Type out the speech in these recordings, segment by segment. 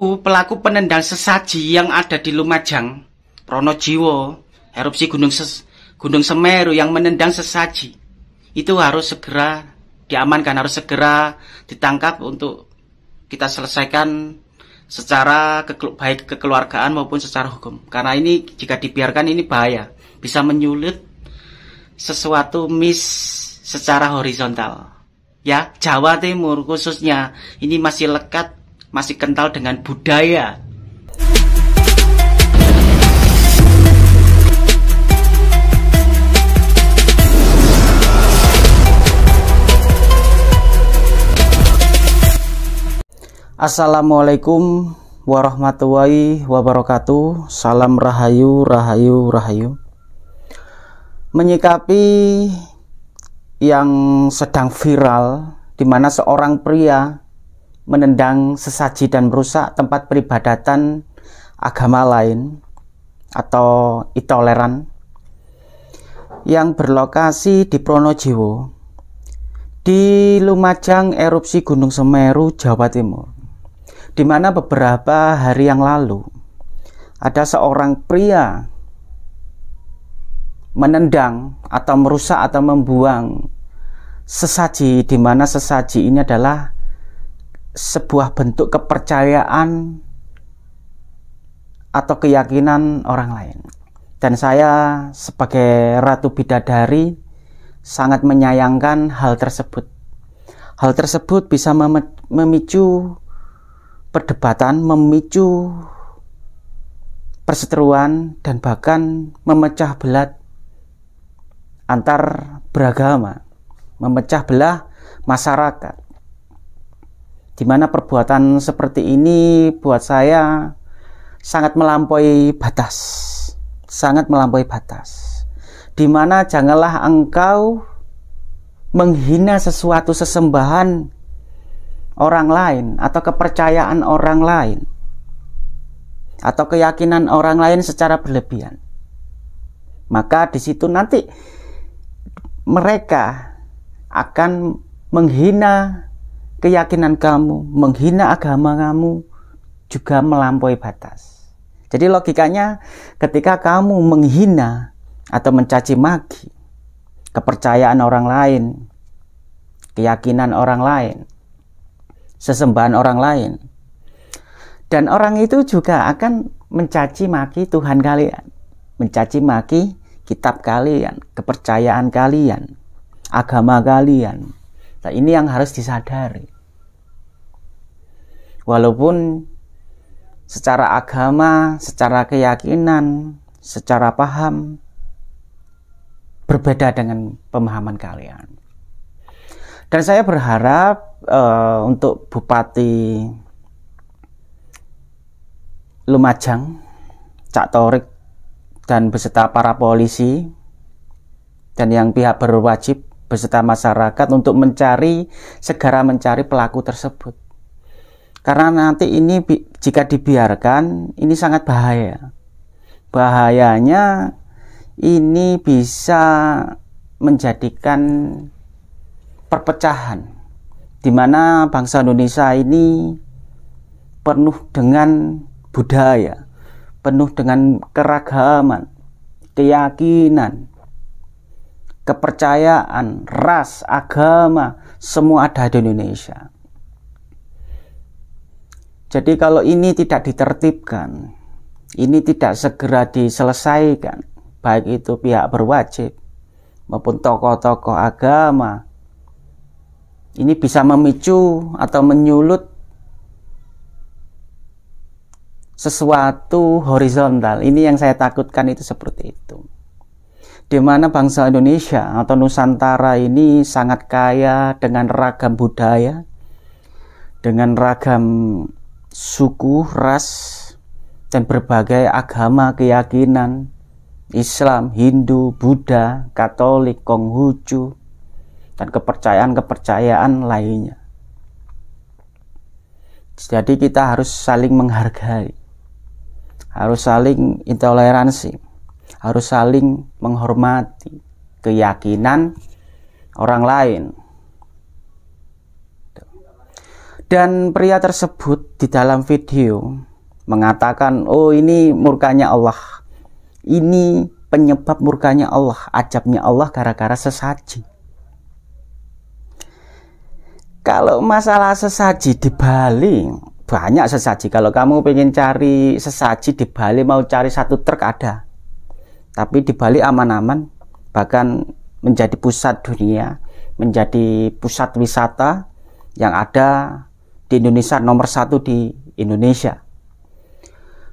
pelaku penendang sesaji yang ada di Lumajang, Pronojiwo, erupsi Gunung Ses Gunung Semeru yang menendang sesaji itu harus segera diamankan, harus segera ditangkap untuk kita selesaikan secara ke baik kekeluargaan maupun secara hukum. Karena ini jika dibiarkan ini bahaya, bisa menyulit sesuatu miss secara horizontal. Ya, Jawa Timur khususnya ini masih lekat masih kental dengan budaya. Assalamualaikum warahmatullahi wabarakatuh. Salam rahayu, rahayu, rahayu. Menyikapi yang sedang viral di mana seorang pria menendang sesaji dan merusak tempat peribadatan agama lain atau intoleran yang berlokasi di Pronojiwo di Lumajang erupsi Gunung Semeru Jawa Timur di mana beberapa hari yang lalu ada seorang pria menendang atau merusak atau membuang sesaji di mana sesaji ini adalah sebuah bentuk kepercayaan atau keyakinan orang lain. Dan saya sebagai ratu bidadari sangat menyayangkan hal tersebut. Hal tersebut bisa mem memicu perdebatan, memicu perseteruan dan bahkan memecah belah antar beragama, memecah belah masyarakat dimana perbuatan seperti ini buat saya sangat melampaui batas sangat melampaui batas dimana janganlah engkau menghina sesuatu sesembahan orang lain atau kepercayaan orang lain atau keyakinan orang lain secara berlebihan maka di situ nanti mereka akan menghina keyakinan kamu, menghina agama kamu juga melampaui batas. Jadi logikanya ketika kamu menghina atau mencaci maki kepercayaan orang lain, keyakinan orang lain, sesembahan orang lain, dan orang itu juga akan mencaci maki Tuhan kalian, mencaci maki kitab kalian, kepercayaan kalian, agama kalian. Nah, ini yang harus disadari walaupun secara agama, secara keyakinan, secara paham berbeda dengan pemahaman kalian. Dan saya berharap uh, untuk Bupati Lumajang, Cak Torik dan beserta para polisi dan yang pihak berwajib beserta masyarakat untuk mencari segera mencari pelaku tersebut karena nanti ini jika dibiarkan ini sangat bahaya. Bahayanya ini bisa menjadikan perpecahan di mana bangsa Indonesia ini penuh dengan budaya, penuh dengan keragaman, keyakinan, kepercayaan, ras, agama, semua ada di Indonesia. Jadi kalau ini tidak ditertibkan, ini tidak segera diselesaikan, baik itu pihak berwajib maupun tokoh-tokoh agama, ini bisa memicu atau menyulut sesuatu horizontal. Ini yang saya takutkan itu seperti itu. Di mana bangsa Indonesia atau Nusantara ini sangat kaya dengan ragam budaya, dengan ragam suku, ras, dan berbagai agama keyakinan Islam, Hindu, Buddha, Katolik, Konghucu, dan kepercayaan-kepercayaan lainnya. Jadi kita harus saling menghargai, harus saling intoleransi, harus saling menghormati keyakinan orang lain. Dan pria tersebut di dalam video mengatakan, "Oh, ini murkanya Allah. Ini penyebab murkanya Allah, ajabnya Allah gara-gara sesaji." Kalau masalah sesaji di Bali, banyak sesaji. Kalau kamu ingin cari sesaji di Bali, mau cari satu truk ada. Tapi di Bali aman-aman, bahkan menjadi pusat dunia, menjadi pusat wisata yang ada di Indonesia nomor satu di Indonesia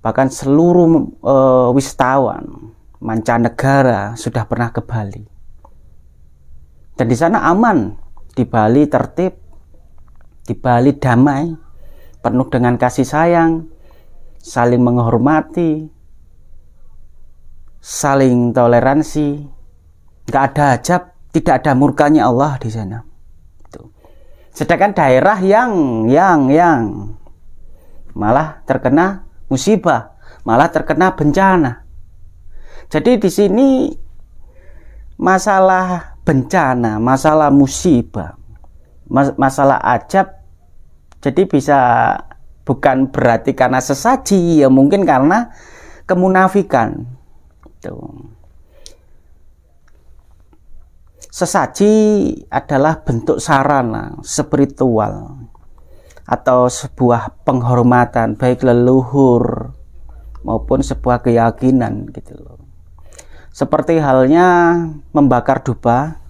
bahkan seluruh e, wisatawan mancanegara sudah pernah ke Bali dan di sana aman di Bali tertib di Bali damai penuh dengan kasih sayang saling menghormati saling toleransi nggak ada ajab tidak ada murkanya Allah di sana Sedangkan daerah yang yang yang malah terkena musibah, malah terkena bencana. Jadi di sini masalah bencana, masalah musibah, masalah ajab jadi bisa bukan berarti karena sesaji ya mungkin karena kemunafikan. Tuh. Sesaji adalah bentuk sarana spiritual atau sebuah penghormatan baik leluhur maupun sebuah keyakinan gitu loh. Seperti halnya membakar dupa.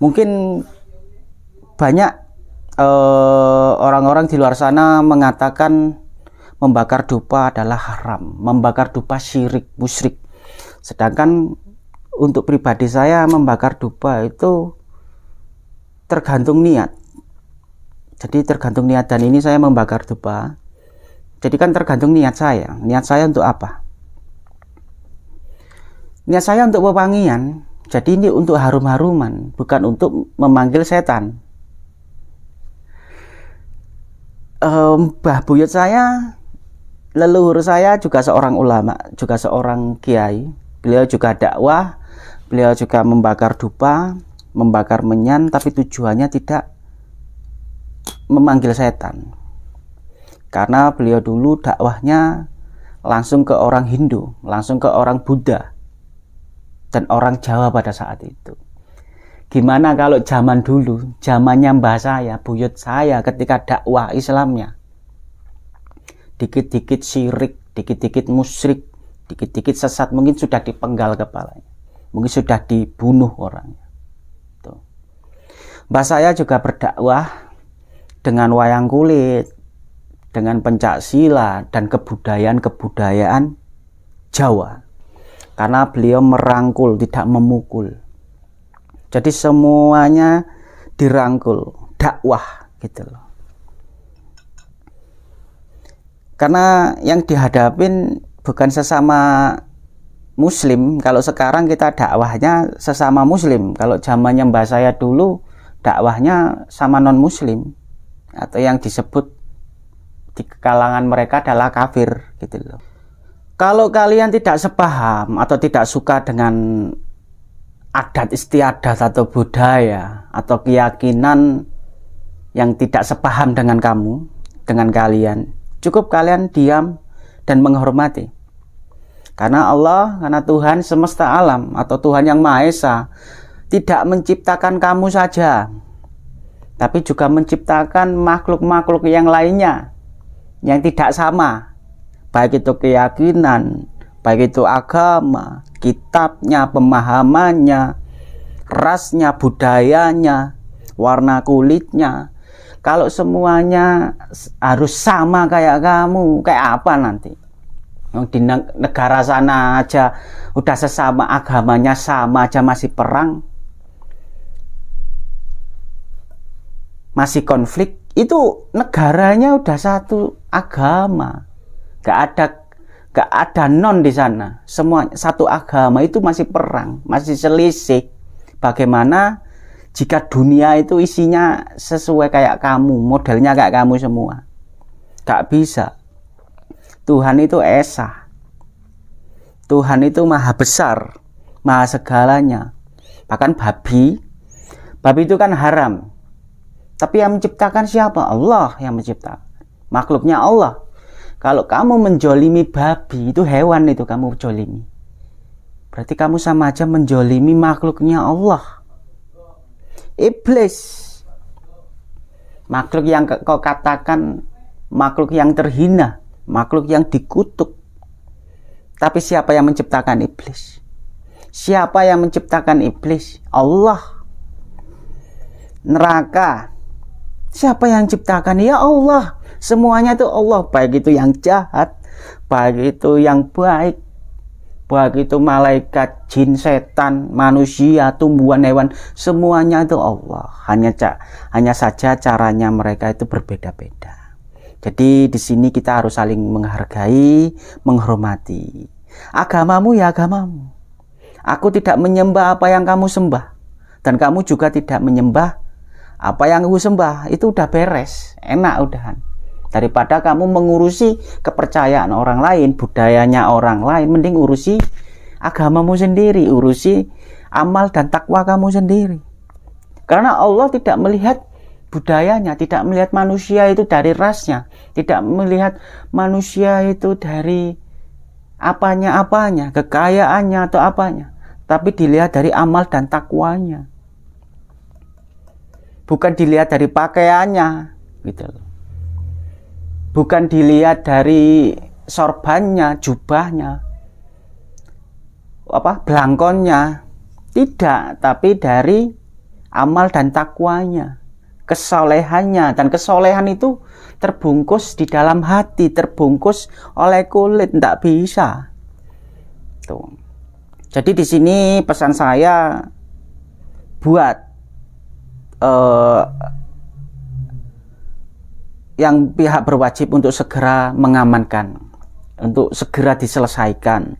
Mungkin banyak orang eh, orang-orang di luar sana mengatakan membakar dupa adalah haram, membakar dupa syirik, musyrik. Sedangkan untuk pribadi saya membakar dupa itu tergantung niat. Jadi tergantung niat dan ini saya membakar dupa. Jadi kan tergantung niat saya. Niat saya untuk apa? Niat saya untuk pewangian. Jadi ini untuk harum-haruman, bukan untuk memanggil setan. Um, bah buyut saya, leluhur saya juga seorang ulama, juga seorang kiai. Beliau juga dakwah, Beliau juga membakar dupa, membakar menyan, tapi tujuannya tidak memanggil setan. Karena beliau dulu dakwahnya langsung ke orang Hindu, langsung ke orang Buddha, dan orang Jawa pada saat itu. Gimana kalau zaman dulu, zamannya mbah saya, buyut saya ketika dakwah Islamnya. Dikit-dikit syirik, dikit-dikit musrik, dikit-dikit sesat, mungkin sudah dipenggal kepalanya mungkin sudah dibunuh orangnya. Tuh. Gitu. Mbah saya juga berdakwah dengan wayang kulit, dengan pencak sila dan kebudayaan-kebudayaan Jawa. Karena beliau merangkul, tidak memukul. Jadi semuanya dirangkul, dakwah gitu loh. Karena yang dihadapin bukan sesama muslim kalau sekarang kita dakwahnya sesama muslim kalau zamannya mbah saya dulu dakwahnya sama non muslim atau yang disebut di kalangan mereka adalah kafir gitu loh kalau kalian tidak sepaham atau tidak suka dengan adat istiadat atau budaya atau keyakinan yang tidak sepaham dengan kamu dengan kalian cukup kalian diam dan menghormati karena Allah, karena Tuhan semesta alam atau Tuhan yang Maha Esa tidak menciptakan kamu saja, tapi juga menciptakan makhluk-makhluk yang lainnya yang tidak sama, baik itu keyakinan, baik itu agama, kitabnya, pemahamannya, rasnya, budayanya, warna kulitnya. Kalau semuanya harus sama kayak kamu, kayak apa nanti? Oh, di negara sana aja udah sesama agamanya sama aja masih perang masih konflik itu negaranya udah satu agama gak ada gak ada non di sana semua satu agama itu masih perang masih selisih bagaimana jika dunia itu isinya sesuai kayak kamu modelnya kayak kamu semua gak bisa Tuhan itu Esa. Tuhan itu maha besar, maha segalanya. Bahkan babi, babi itu kan haram. Tapi yang menciptakan siapa? Allah yang menciptakan. Makhluknya Allah. Kalau kamu menjolimi babi, itu hewan itu kamu jolimi. Berarti kamu sama aja menjolimi makhluknya Allah. Iblis. Makhluk yang kau katakan makhluk yang terhina makhluk yang dikutuk. Tapi siapa yang menciptakan iblis? Siapa yang menciptakan iblis? Allah. Neraka. Siapa yang ciptakan? Ya Allah. Semuanya itu Allah, baik itu yang jahat, baik itu yang baik, baik itu malaikat, jin, setan, manusia, tumbuhan, hewan, semuanya itu Allah. Hanya hanya saja caranya mereka itu berbeda-beda. Jadi di sini kita harus saling menghargai, menghormati. Agamamu ya agamamu. Aku tidak menyembah apa yang kamu sembah dan kamu juga tidak menyembah apa yang aku sembah. Itu udah beres, enak udahan. Daripada kamu mengurusi kepercayaan orang lain, budayanya orang lain, mending urusi agamamu sendiri, urusi amal dan takwa kamu sendiri. Karena Allah tidak melihat budayanya, tidak melihat manusia itu dari rasnya, tidak melihat manusia itu dari apanya-apanya, kekayaannya atau apanya, tapi dilihat dari amal dan takwanya. Bukan dilihat dari pakaiannya, gitu Bukan dilihat dari sorbannya, jubahnya, apa belangkonnya, tidak, tapi dari amal dan takwanya kesolehannya dan kesolehan itu terbungkus di dalam hati terbungkus oleh kulit tidak bisa tuh jadi di sini pesan saya buat uh, yang pihak berwajib untuk segera mengamankan untuk segera diselesaikan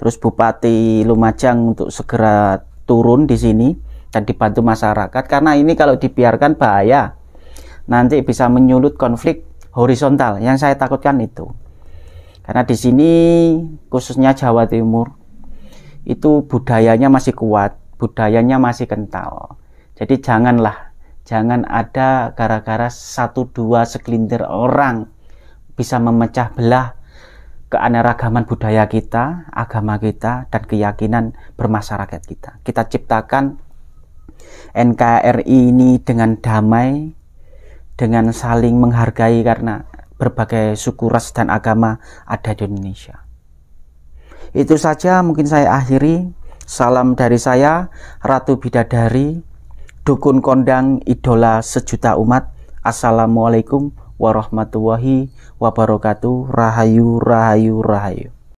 terus Bupati Lumajang untuk segera turun di sini dan dibantu masyarakat karena ini kalau dibiarkan bahaya nanti bisa menyulut konflik horizontal yang saya takutkan itu karena di sini khususnya Jawa Timur itu budayanya masih kuat budayanya masih kental jadi janganlah jangan ada gara-gara satu dua sekelintir orang bisa memecah belah keaneragaman budaya kita, agama kita, dan keyakinan bermasyarakat kita. Kita ciptakan NKRI ini dengan damai, dengan saling menghargai karena berbagai suku ras dan agama ada di Indonesia. Itu saja mungkin saya akhiri. Salam dari saya, Ratu Bidadari, Dukun Kondang, Idola Sejuta Umat. Assalamualaikum warahmatullahi wabarakatuh. Rahayu, rahayu, rahayu.